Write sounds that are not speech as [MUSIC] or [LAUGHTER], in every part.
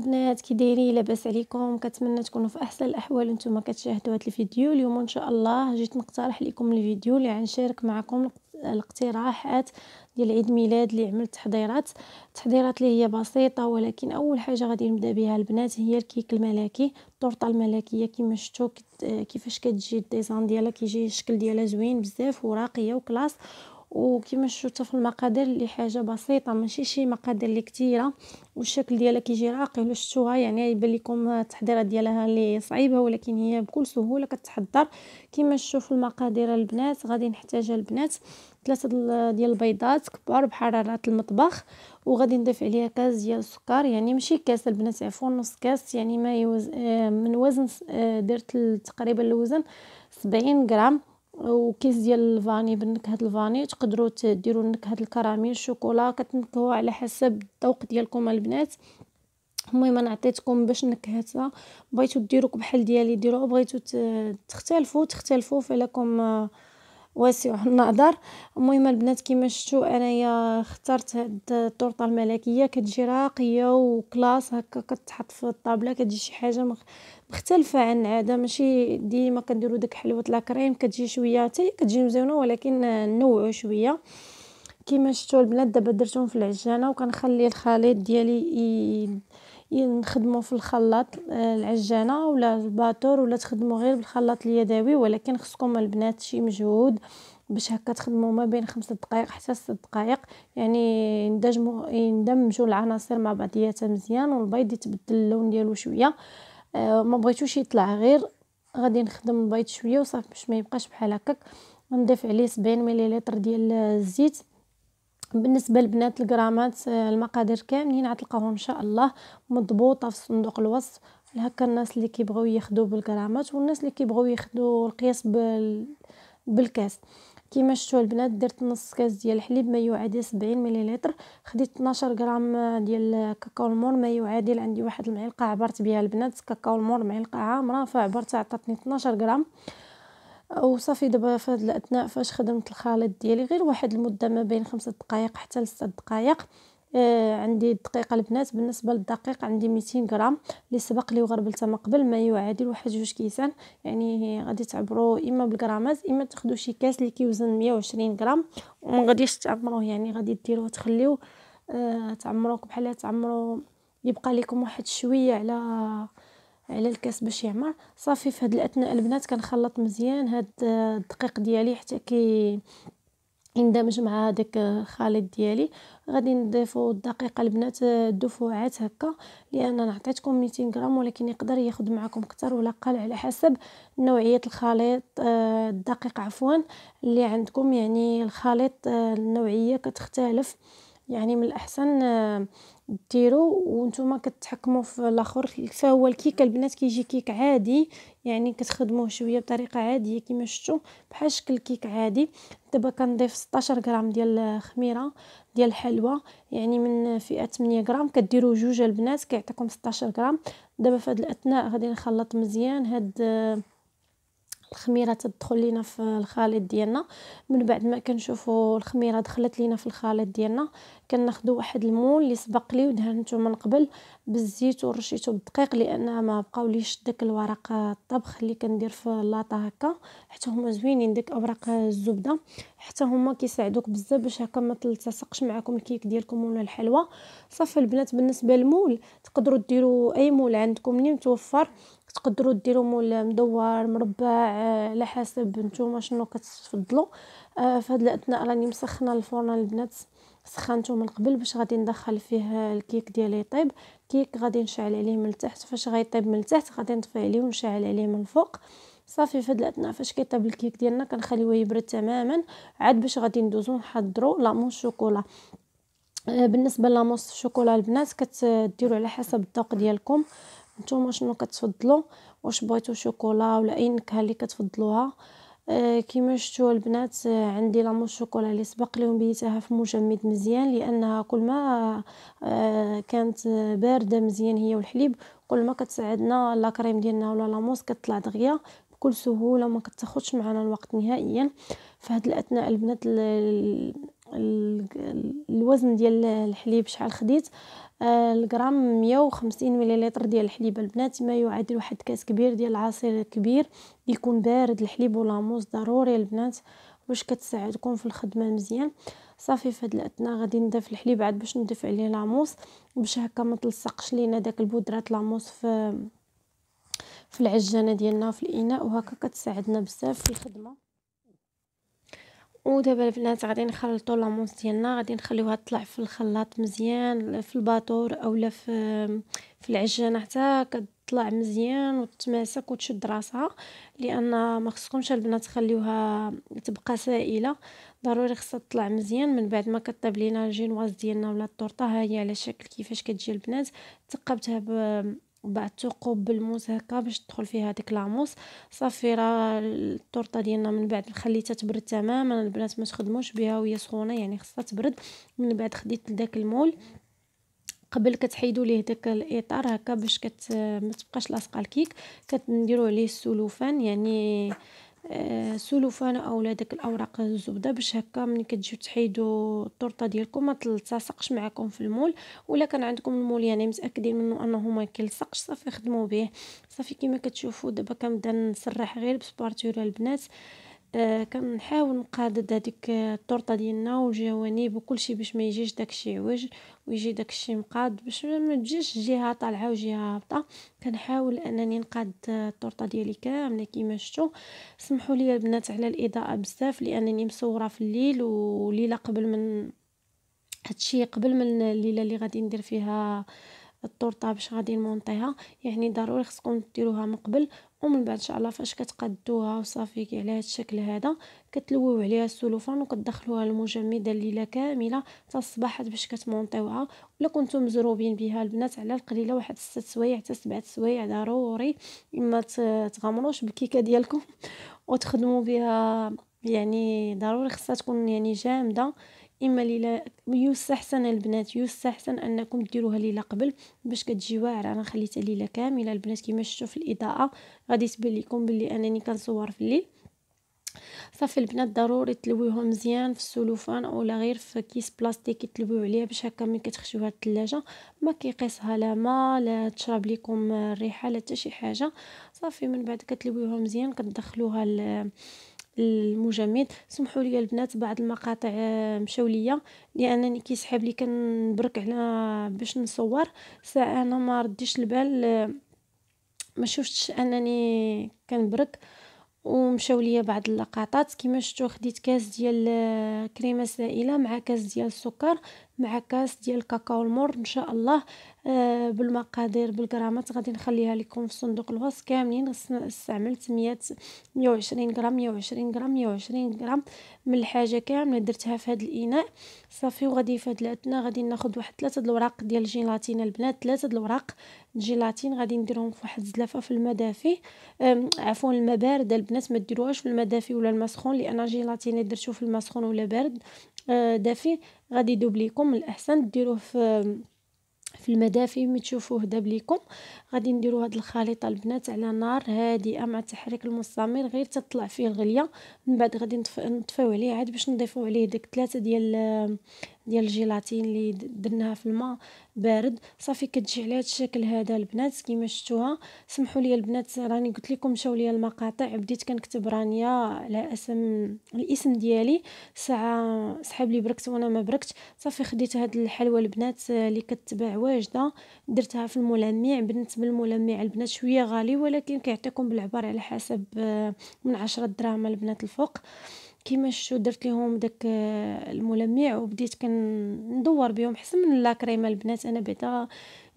البنات كي دايرين لاباس عليكم كنتمنى تكونوا في احسن الاحوال نتوما كتشاهدوا هذا الفيديو اليوم ان شاء الله جيت نقترح لكم الفيديو اللي غنشارك معكم الاقتراحات ديال عيد ميلاد اللي عملت تحضيرات التحضيرات اللي هي بسيطه ولكن اول حاجه غادي نبدا بها البنات هي الكيك الملكي الطورطه الملكيه كما شفتوا كيفاش كتجي الديزاين ديالها كيجي الشكل ديالها زوين بزاف وراقيه وكلاس وكما شفتوا في المقادير اللي حاجه بسيطه ماشي شي مقادير اللي كثيره والشكل ديالها كيجي راقي ولا شفتوها يعني يبان لكم التحضيرات ديالها اللي صعيبه ولكن هي بكل سهوله كتحضر كما شفتوا في المقادير البنات غادي نحتاجها البنات ثلاثه ديال البيضات كبار بحراره المطبخ وغادي نضيف عليها كاس ديال السكر يعني ماشي كاس البنات عفوا نص كاس يعني ما يوز آه، من وزن آه، درت تقريبا الوزن 70 غرام وكيس ديال الفاني بنكهه الفاني تقدروا ديروا نكهه الكراميل الشوكولا كتنكهوا على حسب الذوق ديالكم البنات المهم انا عطيتكم باش نكهتها بغيتو ديروك بحال ديالي ديروها بغيتو تختلفوا تختلفوا فلكم واسع النظر المهم البنات كما شفتوا انايا اخترت هاد الطورطه الملكيه كتجي راقيه وكلاس هكا كتحط في الطابله كتجي شي حاجه مخ... مختلفه عن العاده ماشي ديما كنديروا داك حلوه لا كريم كتجي شويه حتى كتجي مزيونه ولكن نوعوا شويه كما شفتوا البنات دابا درتهم في العجانه وكنخلي الخليط ديالي نخدمو في الخلاط آه، العجانه ولا الباتور ولا تخدمو غير بالخلاط اليدوي ولكن خصكم البنات شي مجهود باش هكا تخدموا ما بين خمسة دقائق حتى ست دقائق يعني يندمجوا يندمجوا العناصر مع بعضياتها مزيان والبيض يتبدل اللون ديالو شويه آه، ما بغيتوش يطلع غير غادي نخدم البيض شويه وصافي باش ما يبقاش بحال هكاك نضيف عليه 70 مليلتر ديال الزيت بالنسبه لبنات الكرامات آه، المقادير كاملين غتلقاوهم ان شاء الله مضبوطه في صندوق الوصف هكا الناس اللي كيبغيو ياخذوا بالكرامات والناس اللي كيبغيو ياخذوا القياس بال... بالكاس كيما شفتوا البنات درت نص كاس ديال الحليب ما يعادل 70 مليلتر خديت 12 غرام آه، ديال كاكاو المور ما يعادل عندي واحد المعلقه عبرت بها البنات كاكاو المور معلقه عامره فعبرت عطاتني 12 غرام او صافي دابا في هاد الاثناء فاش خدمت الخليط ديالي غير واحد المده ما بين خمسة دقائق حتى ل دقائق آه عندي الدقيقه البنات بالنسبه للدقيق عندي 200 غرام اللي سبق لي وغربلتها من قبل ما يعادل واحد جوج كيسان يعني غادي تعبروا اما بالغرامات اما تاخذوا شي كاس اللي كيوزن 120 غرام وما غاديش تعمروه يعني غادي ديروه تخليوه آه تعمروه بحال تعمروا يبقى لكم واحد شويه على على الكاس باش يعمر صافي في هاد الاثناء البنات كنخلط مزيان هاد آه، الدقيق ديالي حتى كي يندمج مع هذاك الخليط آه، ديالي غادي نضيفو الدقيق البنات الدفوعات آه، هكا لان انا عطيتكم 200 غرام ولكن يقدر ياخد معكم اكثر ولا اقل على حسب نوعيه الخليط الدقيق عفوا اللي عندكم يعني الخليط النوعيه كتختلف يعني من الاحسن آه، ديرو وانتم كتحكموا في الاخر فهو الكيك البنات كيجي كيك عادي يعني كتخدموه شويه بطريقه عاديه كما شفتوا بحال شكل كيك عادي دابا كنضيف 16 غرام ديال الخميره ديال الحلوى يعني من فئه 8 غرام كديروا جوج البنات كيعطيكم 16 غرام دابا في هذه الاثناء غادي نخلط مزيان هاد آه، الخميره تدخل لينا في الخليط ديالنا من بعد ما كنشوفوا الخميره دخلت لينا في الخليط ديالنا كناخذوا واحد المول اللي سبق لي ودهنته من قبل بالزيت ورشيته بالدقيق لان ما بقاوليش داك الورق الطبخ اللي كندير في اللاطه هكا حتى هما زوينين داك اوراق الزبده حتى هما كيساعدوك بزاف باش هكا ما تلتصقش معكم الكيك ديالكم ولا الحلوى صافي البنات بالنسبه للمول تقدروا ديروا اي مول عندكم اللي متوفر تقدروا ديروا مول مدور مربع آه، على حسب نتوما شنو كتفضلوا آه في هذه الاثناء راني مسخنه الفرن البنات سخنته من قبل باش غادي ندخل فيه الكيك ديالي يطيب كيك غادي نشعل عليه من التحت فاش غيطيب من التحت غادي نطفي عليه ونشعل عليه من الفوق صافي في هاد الاثناء فاش كيطيب الكيك ديالنا كنخليوه يبرد تماما عاد باش غادي ندوزو نحضروا لامون شوكولا آه، بالنسبه لاموس شوكولا البنات كتديروا على حسب الذوق ديالكم نتوما شنو كتفضلوا واش بغيتو شوكولا ولا اي نكهه اللي كتفضلوها آه كما شفتوا البنات آه عندي لامو شوكولا اللي سبق لهم بيتها في مجمد مزيان لانها كل ما آه كانت آه، بارده مزيان هي والحليب كل ما كتساعدنا لا كريم ديالنا ولا لاموس كتطلع دغيا بكل سهوله ما كتاخذش معنا الوقت نهائيا فهاد الاثناء البنات الوزن ديال الحليب شحال خديت آه، الغرام 150 مليلتر ديال الحليب البنات ما يعادل واحد كاس كبير ديال العصير كبير يكون بارد الحليب ولا موز ضروري البنات باش كتساعدكم في الخدمه مزيان صافي فهاد الاثناء غادي نضيف الحليب عاد باش نضيف عليه لاموس باش هكا ما تلصقش لينا داك البودرات لاموس في في العجانه ديالنا وفي الاناء وهكا كتساعدنا بزاف في الخدمه ودابا البنات غادي نخلطوا لامونس ديالنا غادي نخليوها تطلع في الخلاط مزيان في الباطور اولا في في العجانه حتى كتطلع مزيان وتتماسك وتشد راسها لان ما خصكمش البنات تخليوها تبقى سائله ضروري خصها تطلع مزيان من بعد ما كطيب لينا الجينواز ديالنا ولا الطورطه ها هي على شكل كيفاش كتجي البنات تقبتها وبعد ثقوب بالموس هكا باش تدخل فيها هذيك لاموس صافي راه الطورطه ديالنا من بعد خليتها تبرد تماما البنات ما تخدموش بها وهي سخونه يعني خاصها تبرد من بعد خديت داك المول قبل كتحيدوا ليه داك الاطار هكا باش كت ما تبقاش لاصقه الكيك كنديروا عليه السلوفان يعني آه، سولفوا انا داك الاوراق الزبده باش هكا ملي كتجيو تحيدوا الطورطه ديالكم ما تلتصقش معكم في المول ولا كان عندكم المول يعني متاكدين منه انه ما كيلصقش صافي خدموا به صافي كما كتشوفوا دابا كنبدا نسرح غير بسبارتور البنات آه آه، كنحاول نقادد هذيك التورطه ديالنا والجوانب وكلشي باش ما يجيش داكشي عوج ويجي داكشي مقاد باش ما تجيش جهه طالعه وجهه هابطه كنحاول انني نقاد التورطه ديالي كامله كيما شفتوا سمحوا لي البنات على الاضاءه بزاف لانني مصوره في الليل وليله قبل من هادشي قبل من الليله اللي غادي ندير فيها الطورطه باش غادي نمونطيها يعني ضروري خصكم ديروها من قبل ومن بعد ان شاء الله فاش كتقدوها وصافي على هذا الشكل هذا كتلويو عليها السلوفان وكتدخلوها المجمده الليله كامله حتى الصباح باش كتمونطيوها ولا كنتو مزروبين بها البنات على القليله واحد 6 سوايع حتى 7 سوايع ضروري اما تغمروش بالكيكه ديالكم [LAUGHS] وتخدموا بها يعني ضروري خصها تكون يعني جامده اما ليله يستحسن البنات يستحسن انكم ديروها ليله قبل باش كتجي واعره انا خليتها ليله كامله البنات كيما شفتوا في الاضاءه غادي تبان لكم بلي انني كنصور في الليل صافي البنات ضروري تلويهم مزيان في السلوفان اولا غير في كيس بلاستيكي تلويو عليها باش هكا ملي كتخشيوها الثلاجه ما كيقيسها لا ما لا تشرب لكم الريحه لا حتى شي حاجه صافي من بعد كتلويهم مزيان كتدخلوها المجمد سمحوا لي البنات بعض المقاطع آه، مشاو ليا لانني كيسحب لي كنبرك على باش نصور ساعه انا ما رديش البال آه، ما شفتش انني كنبرك ومشاو ليا بعض اللقطات كما شفتوا خديت كاس ديال آه، كريمه سائله مع كاس ديال السكر مع كاس ديال الكاكاو المر ان شاء الله آه، بالمقادير بالغرامات غادي نخليها لكم في صندوق الوصف كاملين استعملت 100 120 غرام 120 غرام 120 غرام من الحاجه كامله درتها في هذا الاناء صافي وغادي في هذه الاناء غادي ناخذ واحد ثلاثه الوراق ديال الجيلاتين البنات ثلاثه الوراق الجيلاتين غادي نديرهم في واحد الزلافه في المدافي عفوا الماء بارد البنات ما ديروهاش في المدافي دافي ولا الماء سخون لان الجيلاتين درتو في الماء سخون ولا بارد آه، دافي غادي يدوب ليكم من الاحسن ديروه في في المدافي ملي تشوفوه داب ليكم غادي نديرو هاد الخليطه البنات على نار هادئه مع التحريك المستمر غير تطلع فيه الغليه من بعد غادي نطفيو عليه عاد باش نضيفو عليه داك ثلاثه ديال آه، ديال الجيلاتين اللي درناها في الماء بارد صافي كتجي على هذا الشكل هذا البنات كيما شفتوها سمحوا لي البنات راني قلت لكم مشاو لي المقاطع بديت كنكتب رانيا على اسم الاسم ديالي ساعه سحاب لي بركت وانا ما بركت صافي خديت هاد الحلوى البنات آه، اللي كتباع واجده درتها في الملمع بنت بالملمع البنات شويه غالي ولكن كيعطيكم بالعبار على حسب آه، من عشرة دراهم البنات الفوق كيما شو درت ليهم داك آه، الملمع وبديت كندور بهم حسن من كريمه البنات انا بعدا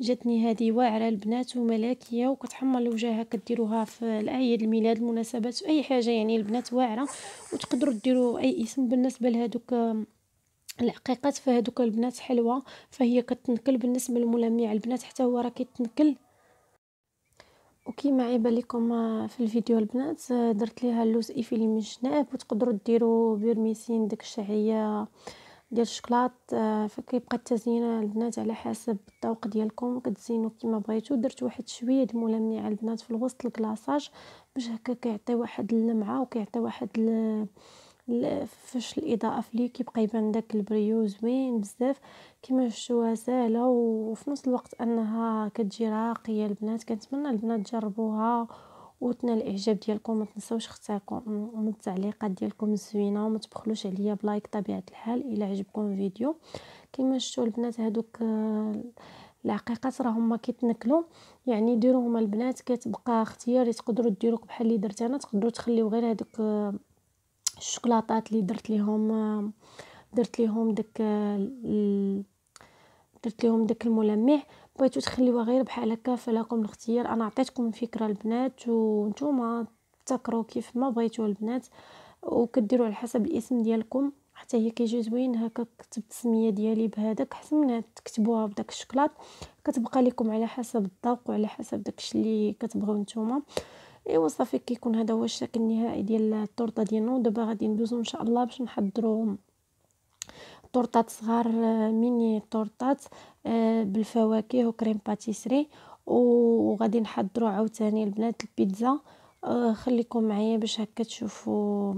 جاتني هذه واعره البنات وملاكيه وكتحمر الوجه كديروها في الاعياد الميلاد المناسبات اي حاجه يعني البنات واعره وتقدروا ديروا اي اسم بالنسبه لهذوك العقيقات فهذوك البنات حلوه فهي كتنكل بالنسبه للملمع البنات حتى هو راه كيتنكل وكيما عيب لكم في الفيديو البنات درت ليها اللوز ايفيلي من الجناب وتقدروا ديروا بيرميسين ديك الشعيه ديال الشكلاط فكيبقى التزيين البنات على حسب الذوق ديالكم كتزينوا كيما بغيتو درت واحد شويه د الملمعه البنات في الوسط الكلاصاج باش هكا كيعطي واحد اللمعه وكيعطي واحد فاش الاضاءه فليه كيبقى يبان داك البريو زوين بزاف كما شفتوها سهله وفي نفس الوقت انها كتجي راقيه البنات كنتمنى البنات تجربوها وتنال الاعجاب ديالكم ما تنساوش اختاركم من التعليقات ديالكم الزوينه وما تبخلوش عليا بلايك طبيعه الحال الا عجبكم الفيديو كما شفتوا البنات هادوك العقيقات راهم ما كيتنكلوا يعني ديروهم البنات كتبقى اختياري تقدروا ديروك بحال اللي درت انا تقدروا تخليو غير هذوك الشوكولاتات اللي درت ليهم درت ليهم داك درت ليهم داك الملمع بغيتو تخليوها غير بحال هكا فلاكم الاختيار انا عطيتكم الفكره البنات وانتوما تذكروا كيف ما بغيتو البنات وكديروا على حسب الاسم ديالكم حتى هي كيجي زوين هكا كتبت السميه ديالي بهذاك حسن من تكتبوها بداك الشكلاط كتبقى لكم على حسب الذوق وعلى حسب داكشي اللي كتبغيو نتوما ايوا صافي كيكون هذا هو الشكل النهائي ديال التورته ديالنا ودابا غادي ندوزو ان شاء الله باش نحضرو طورطات صغار آه، ميني طورطات آه، بالفواكه وكريم باتيسري وغادي نحضرو عاوتاني البنات البيتزا آه، خليكم معايا باش هكا تشوفوا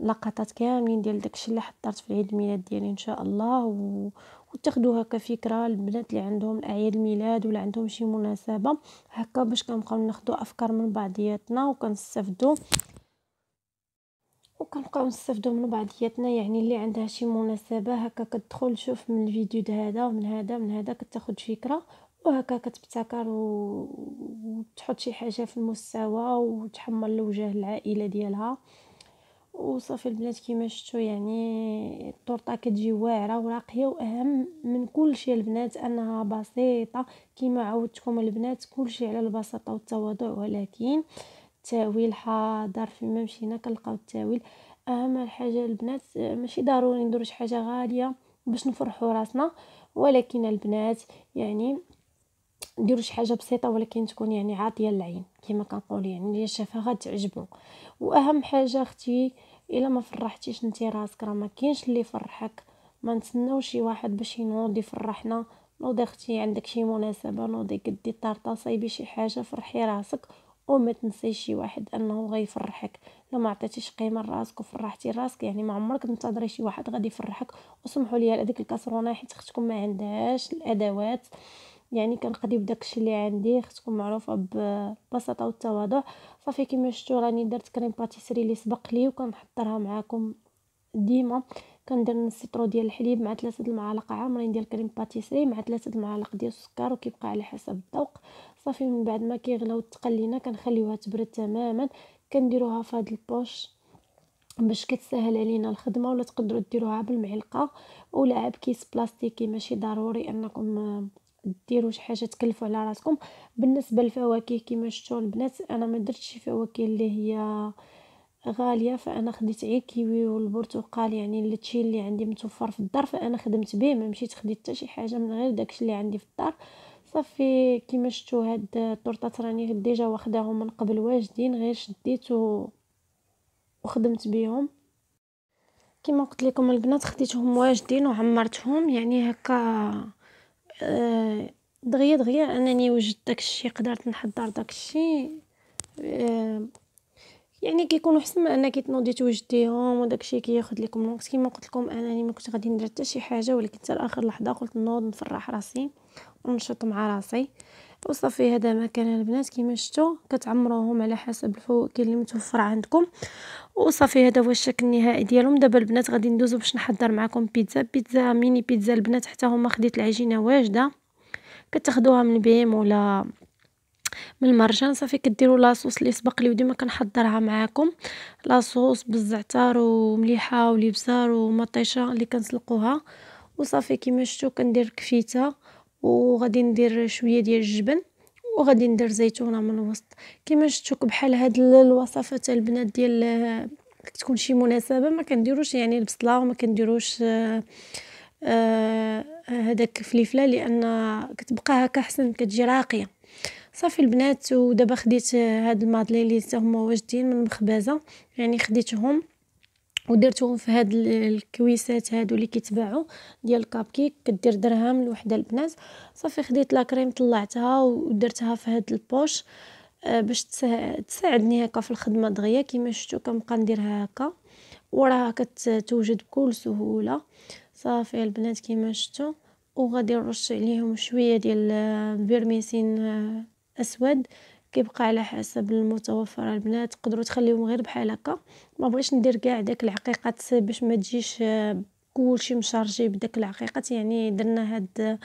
لقطات كاملين ديال داكشي اللي حضرت في عيد الميلاد ديالي ان شاء الله و... وتاخذوها كفكره البنات اللي عندهم اعياد الميلاد ولا عندهم شي مناسبه هكا باش كنبقاو ناخذوا افكار من بعضياتنا وكنستافدوا وكنبقاو نستافدوا من بعضياتنا يعني اللي عندها شي مناسبه هكا كتدخل تشوف من الفيديو د هذا ومن هذا من هذا كتاخد فكره وهكا كتبتكر و... وتحط شي حاجه في المستوى وتحمل لوجه العائله ديالها وصافي البنات كيما شفتوا يعني الطرطه كتجي واعره وراقيه واهم من كل شيء البنات انها بسيطه كيما عودتكم البنات كل شيء على البساطه والتواضع ولكن التاويل حاضر فيما مشينا كنلقاو التاويل اهم حاجه البنات ماشي ضروري نديرو شي حاجه غاليه باش نفرحوا راسنا ولكن البنات يعني ديروا شي حاجه بسيطه ولكن تكون يعني عاطيه للعين كما كنقول يعني اللي شافها غتعجبو واهم حاجه اختي الا ما فرحتيش نتي راسك راه ما كاينش اللي يفرحك ما نتسناو شي واحد باش ينوض يفرحنا نوضي اختي عندك شي مناسبه نوضي قدي طارطا صايبي شي حاجه فرحي راسك وما تنسيش شي واحد انه غيفرحك لو ما عطيتيش قيمه لراسك وفرحتي راسك يعني ما عمرك تنتظري شي واحد غادي يفرحك وسمحوا لي على ديك الكاسرونه حيت اختكم ما عندهاش الادوات يعني كنقضي بداكشي اللي عندي خصكم معروفه بالبساطه والتواضع صافي كما شفتوا راني درت كريم باتيسري اللي سبق لي وكنحضرها معاكم ديما كندير نص ديال الحليب مع ثلاثه المعالق عامرين ديال كريم باتيسري مع ثلاثه المعالق ديال السكر وكيبقى على حسب الذوق صافي من بعد ما كيغلاو تقلينا كنخليوها تبرد تماما كنديروها في هاد البوش باش كتسهل علينا الخدمه ولا تقدروا ديروها بالمعلقه ولا كيس بلاستيكي ماشي ضروري انكم ديروا شي حاجه تكلفوا على راسكم بالنسبه للفواكه كما شفتوا البنات انا ما درتش شي فواكه اللي هي غاليه فانا خديت غير كيوي والبرتقال يعني التشي اللي عندي متوفر في الدار فانا خدمت به ما مشيت خديت حتى شي حاجه من غير داكشي اللي عندي في الدار صافي كيما شفتوا هاد الطرطات راني ديجا واخداهم من قبل واجدين غير شديت و... وخدمت بهم كما قلت لكم البنات خديتهم واجدين وعمرتهم يعني هكا آه، دغيا دغيا انني وجدت داكشي قدرت نحضر داكشي آه، يعني كيكونوا حسن ما انك تنوضي توجديهم وداكشي كياخذ لكم الوقت كما قلت لكم انني ما كنت غادي ندير حتى شي حاجه ولكن حتى لاخر لحظه قلت نوض نفرح راسي ونشط مع راسي وصافي هذا ما كان البنات كما شفتوا كتعمروهم على حسب الفواكه اللي متوفره عندكم وصافي هذا هو الشكل النهائي ديالهم دابا البنات غادي ندوزو باش نحضر معكم بيتزا بيتزا ميني بيتزا البنات حتى هما خديت العجينه واجده كتاخدوها من بيم ولا من المرجان صافي كديروا لاصوص اللي سبق لي وديما كنحضرها معاكم لاصوص بالزعتر ومليحه ولبزار ومطيشه اللي كنسلقوها وصافي كما شفتوا كندير كفيته وغادي ندير شويه ديال الجبن وغادي ندير زيتونه من الوسط كما شفتوك بحال هاد الوصفه تاع البنات ديال تكون شي مناسبه ما كنديروش يعني البصله وما كنديروش آه آه فليفله الفليفله لان كتبقى هكا احسن كتجي راقيه صافي البنات ودابا خديت هاد المادلي اللي هما واجدين من المخبزه يعني خديتهم ودرتهم في هاد الكويسات هادو اللي كيتباعوا ديال الكاب كيك كدير درهم لوحده البنات صافي خديت لاكريم طلعتها ودرتها في هاد البوش آه، باش تساعدني هكا في الخدمه دغيا كيما شفتو كنبقى نديرها هكا وراها كتوجد بكل سهوله صافي البنات كيما شفتو وغادي نرش عليهم شويه ديال البرميسين آه، آه، اسود كيبقى على حسب المتوفر البنات تقدروا تخليهم غير بحال هكا ما بغيش ندير كاع داك العقيقات باش ما تجيش كلشي مشارجي بداك العقيقات يعني درنا هاد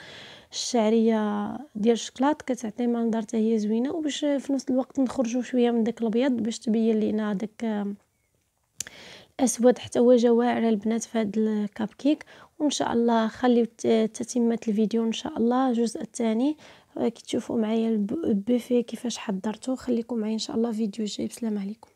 الشعريه ديال الشكلاط كتعطي منظر حتى هي زوينه وباش في نفس الوقت نخرجوا شويه من داك الابيض باش تبين لينا داك الاسود حتى هو جا واعر البنات في هاد الكاب كيك وان شاء الله خليو تتمه الفيديو ان شاء الله الجزء الثاني كي تشوفوا معايا البوفي كيفاش حضرته خليكم معايا ان شاء الله فيديو جاي بسلام عليكم